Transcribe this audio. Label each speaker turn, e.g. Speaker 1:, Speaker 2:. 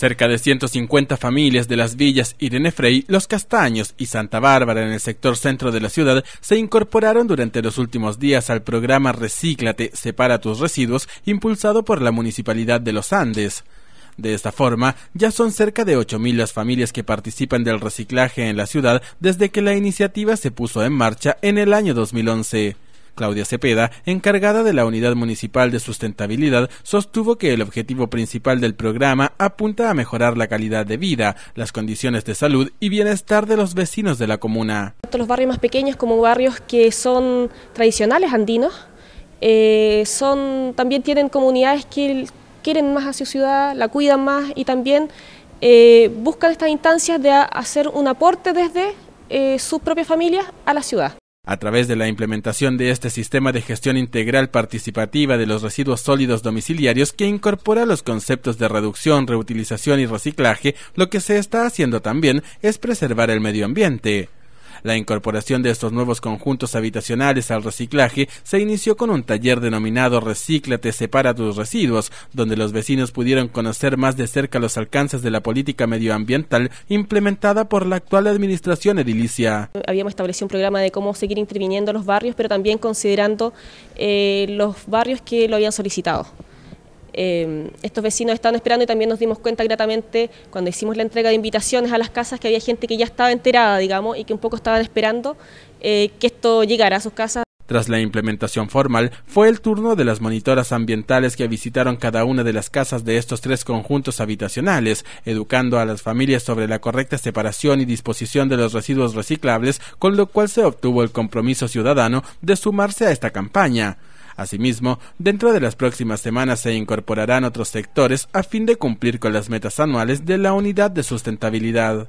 Speaker 1: Cerca de 150 familias de las villas Irene Frey, Los Castaños y Santa Bárbara en el sector centro de la ciudad se incorporaron durante los últimos días al programa Recíclate, separa tus residuos, impulsado por la Municipalidad de los Andes. De esta forma, ya son cerca de 8.000 las familias que participan del reciclaje en la ciudad desde que la iniciativa se puso en marcha en el año 2011. Claudia Cepeda, encargada de la Unidad Municipal de Sustentabilidad, sostuvo que el objetivo principal del programa apunta a mejorar la calidad de vida, las condiciones de salud y bienestar de los vecinos de la comuna.
Speaker 2: Tanto los barrios más pequeños como barrios que son tradicionales andinos, eh, son, también tienen comunidades que quieren más a su ciudad, la cuidan más y también eh, buscan estas instancias de hacer un aporte desde eh, sus propias familias a la ciudad.
Speaker 1: A través de la implementación de este sistema de gestión integral participativa de los residuos sólidos domiciliarios que incorpora los conceptos de reducción, reutilización y reciclaje, lo que se está haciendo también es preservar el medio ambiente. La incorporación de estos nuevos conjuntos habitacionales al reciclaje se inició con un taller denominado Recíclate, separa tus residuos, donde los vecinos pudieron conocer más de cerca los alcances de la política medioambiental implementada por la actual administración edilicia.
Speaker 2: Habíamos establecido un programa de cómo seguir interviniendo los barrios, pero también considerando eh, los barrios que lo habían solicitado. Em, estos vecinos estaban esperando y también nos dimos cuenta gratamente cuando hicimos la entrega de invitaciones a las casas que había gente que ya estaba enterada, digamos, y que un poco estaban esperando eh, que esto llegara a sus casas.
Speaker 1: Tras la implementación formal, fue el turno de las monitoras ambientales que visitaron cada una de las casas de estos tres conjuntos habitacionales, educando a las familias sobre la correcta separación y disposición de los residuos reciclables, con lo cual se obtuvo el compromiso ciudadano de sumarse a esta campaña. Asimismo, dentro de las próximas semanas se incorporarán otros sectores a fin de cumplir con las metas anuales de la Unidad de Sustentabilidad.